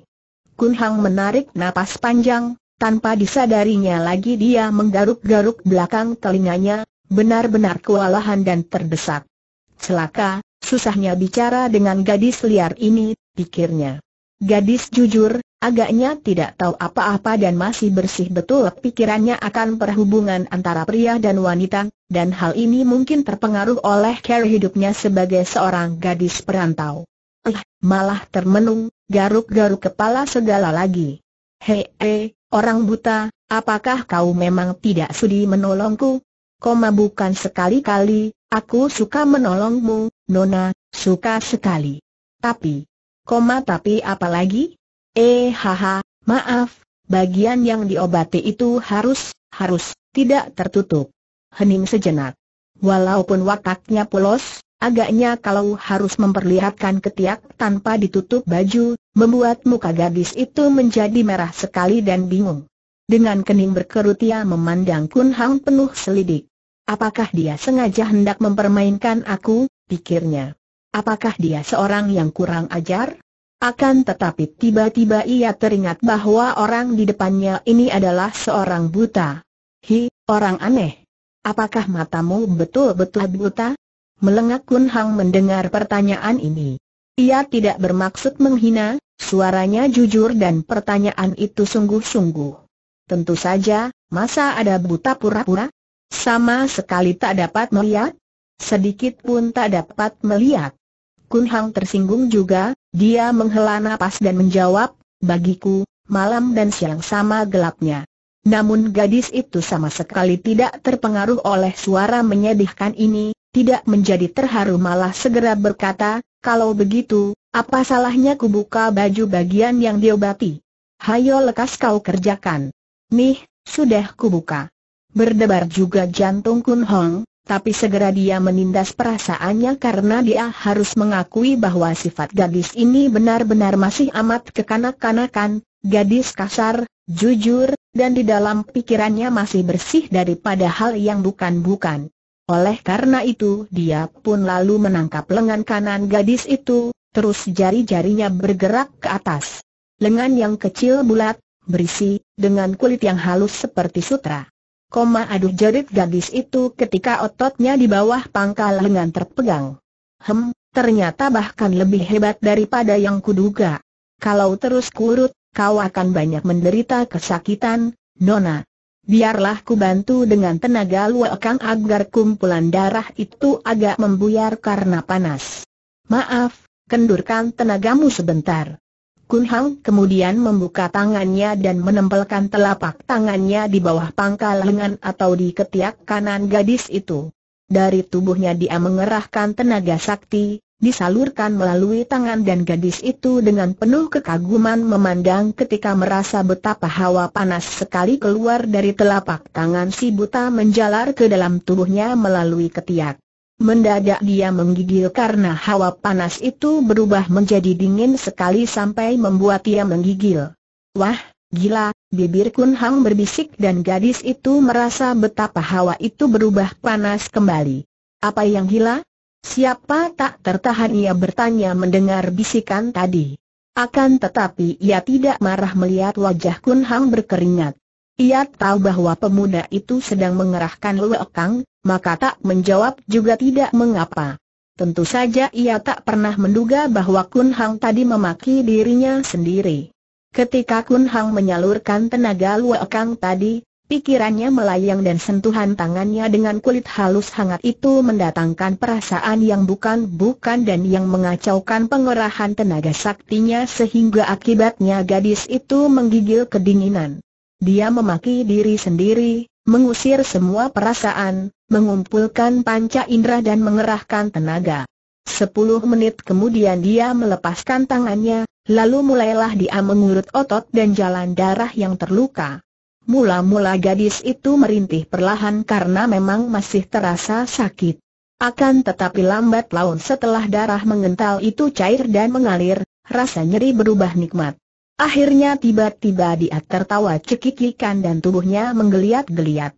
Kun Hang menarik napas panjang, tanpa disadarinya lagi dia menggaruk-garuk belakang telinganya, benar-benar kewalahan dan terdesak. Celaka, susahnya bicara dengan gadis liar ini, pikirnya. Gadis jujur, agaknya tidak tahu apa-apa dan masih bersih betul pikirannya akan perhubungan antara pria dan wanita, dan hal ini mungkin terpengaruh oleh cara hidupnya sebagai seorang gadis perantau. Eh, malah termenung, garuk-garuk kepala segala lagi. Hei, eh, orang buta, apakah kau memang tidak sudi menolongku? koma bukan sekali-kali, aku suka menolongmu, Nona, suka sekali. Tapi, koma tapi apa lagi? Eh haha, maaf, bagian yang diobati itu harus, harus, tidak tertutup. Hening sejenak. Walaupun wataknya polos, Agaknya kalau harus memperlihatkan ketiak tanpa ditutup baju, membuat muka gadis itu menjadi merah sekali dan bingung. Dengan kening berkerut ia memandang Kun Hang penuh selidik. Apakah dia sengaja hendak mempermainkan aku, pikirnya. Apakah dia seorang yang kurang ajar? Akan tetapi tiba-tiba ia teringat bahwa orang di depannya ini adalah seorang buta. Hi, orang aneh. Apakah matamu betul-betul buta? Melengak Kun Hang mendengar pertanyaan ini. Ia tidak bermaksud menghina, suaranya jujur dan pertanyaan itu sungguh-sungguh. Tentu saja, masa ada buta pura-pura? Sama sekali tak dapat melihat. Sedikit pun tak dapat melihat. Kun Hang tersinggung juga, dia menghela napas dan menjawab, bagiku, malam dan siang sama gelapnya. Namun gadis itu sama sekali tidak terpengaruh oleh suara menyedihkan ini, tidak menjadi terharu malah segera berkata, kalau begitu, apa salahnya kubuka baju bagian yang diobati? Hayo lekas kau kerjakan. Nih, sudah kubuka. Berdebar juga jantung Kun Hong, tapi segera dia menindas perasaannya karena dia harus mengakui bahwa sifat gadis ini benar-benar masih amat kekanak-kanakan, gadis kasar, jujur, dan di dalam pikirannya masih bersih daripada hal yang bukan-bukan. Oleh karena itu dia pun lalu menangkap lengan kanan gadis itu, terus jari-jarinya bergerak ke atas. Lengan yang kecil bulat, berisi, dengan kulit yang halus seperti sutra. Koma aduh jerit gadis itu ketika ototnya di bawah pangkal lengan terpegang. Hem, ternyata bahkan lebih hebat daripada yang kuduga. Kalau terus kurut, kau akan banyak menderita kesakitan, Nona. Biarlah ku bantu dengan tenaga kang agar kumpulan darah itu agak membuyar karena panas. Maaf, kendurkan tenagamu sebentar. Kun Hang kemudian membuka tangannya dan menempelkan telapak tangannya di bawah pangkal lengan atau di ketiak kanan gadis itu. Dari tubuhnya dia mengerahkan tenaga sakti, disalurkan melalui tangan dan gadis itu dengan penuh kekaguman memandang ketika merasa betapa hawa panas sekali keluar dari telapak tangan si buta menjalar ke dalam tubuhnya melalui ketiak. Mendadak dia menggigil karena hawa panas itu berubah menjadi dingin sekali sampai membuat dia menggigil. Wah, gila, bibir Kun Hang berbisik dan gadis itu merasa betapa hawa itu berubah panas kembali. Apa yang gila? Siapa tak tertahan ia bertanya mendengar bisikan tadi. Akan tetapi ia tidak marah melihat wajah Kun Hang berkeringat. Ia tahu bahwa pemuda itu sedang mengerahkan Kang, maka tak menjawab juga tidak mengapa. Tentu saja ia tak pernah menduga bahwa Kun Hang tadi memaki dirinya sendiri. Ketika Kun Hang menyalurkan tenaga luakang tadi, pikirannya melayang dan sentuhan tangannya dengan kulit halus hangat itu mendatangkan perasaan yang bukan-bukan dan yang mengacaukan pengerahan tenaga saktinya sehingga akibatnya gadis itu menggigil kedinginan. Dia memaki diri sendiri, mengusir semua perasaan, mengumpulkan panca indera dan mengerahkan tenaga. Sepuluh menit kemudian dia melepaskan tangannya, lalu mulailah dia mengurut otot dan jalan darah yang terluka. Mula-mula gadis itu merintih perlahan karena memang masih terasa sakit. Akan tetapi lambat laun setelah darah mengental itu cair dan mengalir, rasa nyeri berubah nikmat. Akhirnya tiba-tiba dia tertawa cekikikan dan tubuhnya menggeliat-geliat.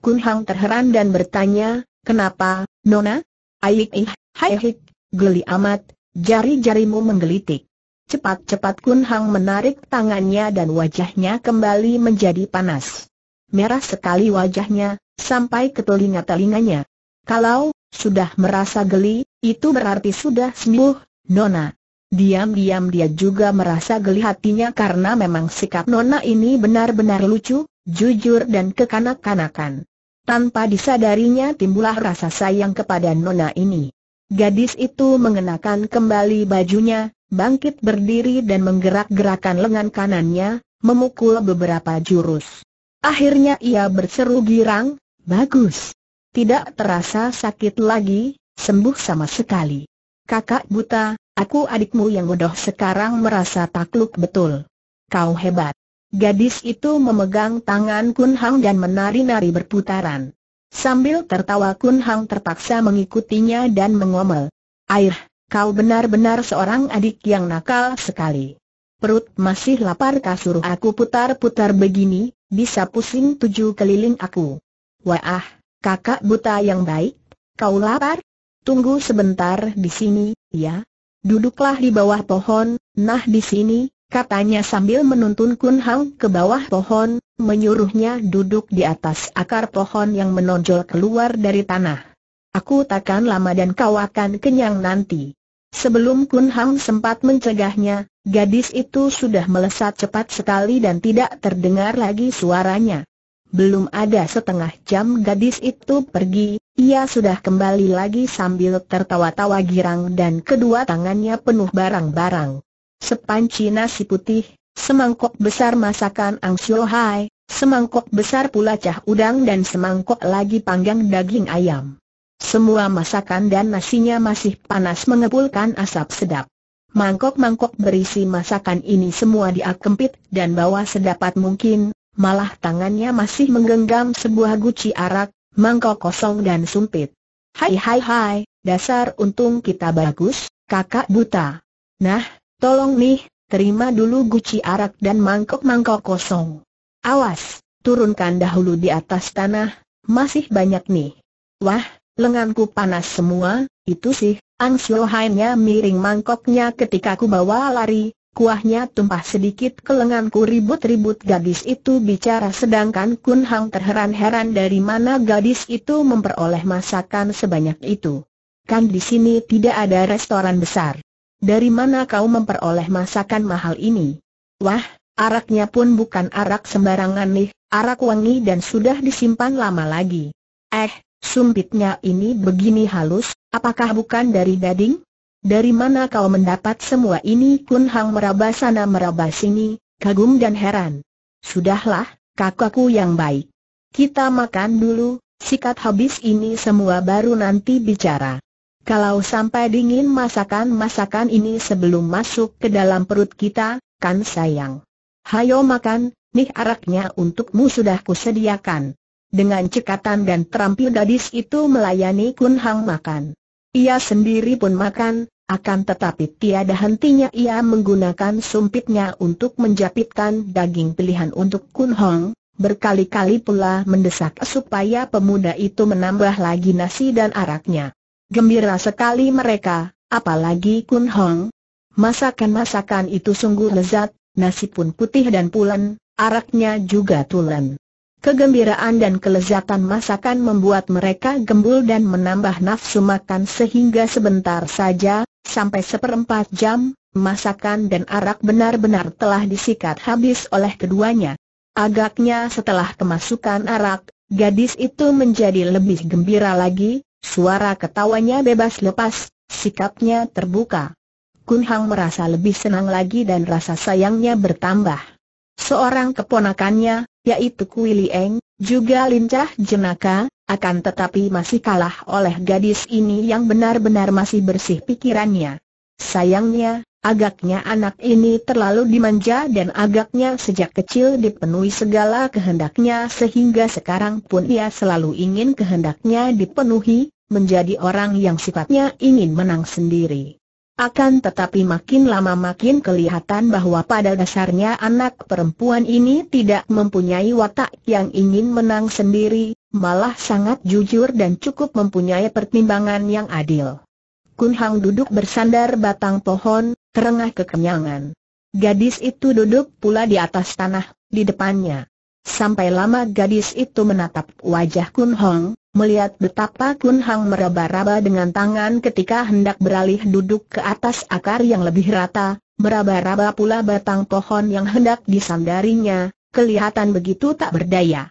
Kun Hang terheran dan bertanya, kenapa, Nona? Aik ih, hai hik, geli amat, jari-jarimu menggelitik. Cepat-cepat Kun Hang menarik tangannya dan wajahnya kembali menjadi panas. Merah sekali wajahnya, sampai ke telinga-telinganya. Kalau, sudah merasa geli, itu berarti sudah sembuh, Nona. Diam-diam dia juga merasa geli hatinya karena memang sikap Nona ini benar-benar lucu, jujur dan kekanak-kanakan. Tanpa disadarinya timbulah rasa sayang kepada nona ini. Gadis itu mengenakan kembali bajunya, bangkit berdiri dan menggerak-gerakan lengan kanannya, memukul beberapa jurus. Akhirnya ia berseru girang, bagus. Tidak terasa sakit lagi, sembuh sama sekali. Kakak buta, aku adikmu yang bodoh sekarang merasa takluk betul. Kau hebat. Gadis itu memegang tangan Kun Hang dan menari-nari berputaran. Sambil tertawa Kun Hang terpaksa mengikutinya dan mengomel. Air, kau benar-benar seorang adik yang nakal sekali. Perut masih lapar kasur aku putar-putar begini, bisa pusing tujuh keliling aku. Wah, kakak buta yang baik, kau lapar? Tunggu sebentar di sini, ya. Duduklah di bawah pohon, nah di sini, katanya sambil menuntun Kun Hang ke bawah pohon, menyuruhnya duduk di atas akar pohon yang menonjol keluar dari tanah. Aku takkan lama dan kau akan kenyang nanti. Sebelum Kun Hang sempat mencegahnya, gadis itu sudah melesat cepat sekali dan tidak terdengar lagi suaranya. Belum ada setengah jam gadis itu pergi, ia sudah kembali lagi sambil tertawa-tawa girang dan kedua tangannya penuh barang-barang sepanci nasi putih, semangkok besar masakan angsiu hai, semangkok besar pula cah udang dan semangkok lagi panggang daging ayam. Semua masakan dan nasinya masih panas mengepulkan asap sedap. Mangkok-mangkok berisi masakan ini semua diakempit dan bawa sedapat mungkin, malah tangannya masih menggenggam sebuah guci arak, mangkok kosong dan sumpit. Hai hai hai, dasar untung kita bagus, kakak buta. Nah, Tolong nih, terima dulu guci arak dan mangkok-mangkok kosong. Awas, turunkan dahulu di atas tanah, masih banyak nih. Wah, lenganku panas semua, itu sih, Ang Siohainnya miring mangkoknya ketika ku bawa lari, kuahnya tumpah sedikit ke lenganku ribut-ribut gadis itu bicara sedangkan Kun Hang terheran-heran dari mana gadis itu memperoleh masakan sebanyak itu. Kan di sini tidak ada restoran besar. Dari mana kau memperoleh masakan mahal ini? Wah, araknya pun bukan arak sembarangan nih, arak wangi dan sudah disimpan lama lagi. Eh, sumpitnya ini begini halus, apakah bukan dari daging? Dari mana kau mendapat semua ini? Kun Hang meraba sana meraba sini, kagum dan heran. Sudahlah, kakakku yang baik. Kita makan dulu, sikat habis ini semua baru nanti bicara. Kalau sampai dingin masakan-masakan ini sebelum masuk ke dalam perut kita, kan sayang. Hayo makan, nih araknya untukmu sudah kusediakan. Dengan cekatan dan terampil gadis itu melayani Kun Hang makan. Ia sendiri pun makan, akan tetapi tiada hentinya ia menggunakan sumpitnya untuk menjapitkan daging pilihan untuk Kun Hong, berkali-kali pula mendesak supaya pemuda itu menambah lagi nasi dan araknya. Gembira sekali mereka, apalagi Kun Hong. Masakan-masakan itu sungguh lezat, nasi pun putih dan pulen, araknya juga tulen. Kegembiraan dan kelezatan masakan membuat mereka gembul dan menambah nafsu makan sehingga sebentar saja, sampai seperempat jam, masakan dan arak benar-benar telah disikat habis oleh keduanya. Agaknya setelah kemasukan arak, gadis itu menjadi lebih gembira lagi, Suara ketawanya bebas lepas, sikapnya terbuka. Kun Hang merasa lebih senang lagi dan rasa sayangnya bertambah. Seorang keponakannya, yaitu Kui Lieng, juga lincah jenaka, akan tetapi masih kalah oleh gadis ini yang benar-benar masih bersih pikirannya. Sayangnya, Agaknya anak ini terlalu dimanja dan agaknya sejak kecil dipenuhi segala kehendaknya sehingga sekarang pun ia selalu ingin kehendaknya dipenuhi, menjadi orang yang sifatnya ingin menang sendiri. Akan tetapi makin lama makin kelihatan bahwa pada dasarnya anak perempuan ini tidak mempunyai watak yang ingin menang sendiri, malah sangat jujur dan cukup mempunyai pertimbangan yang adil. Kun Hang duduk bersandar batang pohon, terengah kekenyangan. Gadis itu duduk pula di atas tanah, di depannya. Sampai lama gadis itu menatap wajah Kun Hong, melihat betapa Kun Hong meraba-raba dengan tangan ketika hendak beralih duduk ke atas akar yang lebih rata, meraba-raba pula batang pohon yang hendak disandarinya, kelihatan begitu tak berdaya.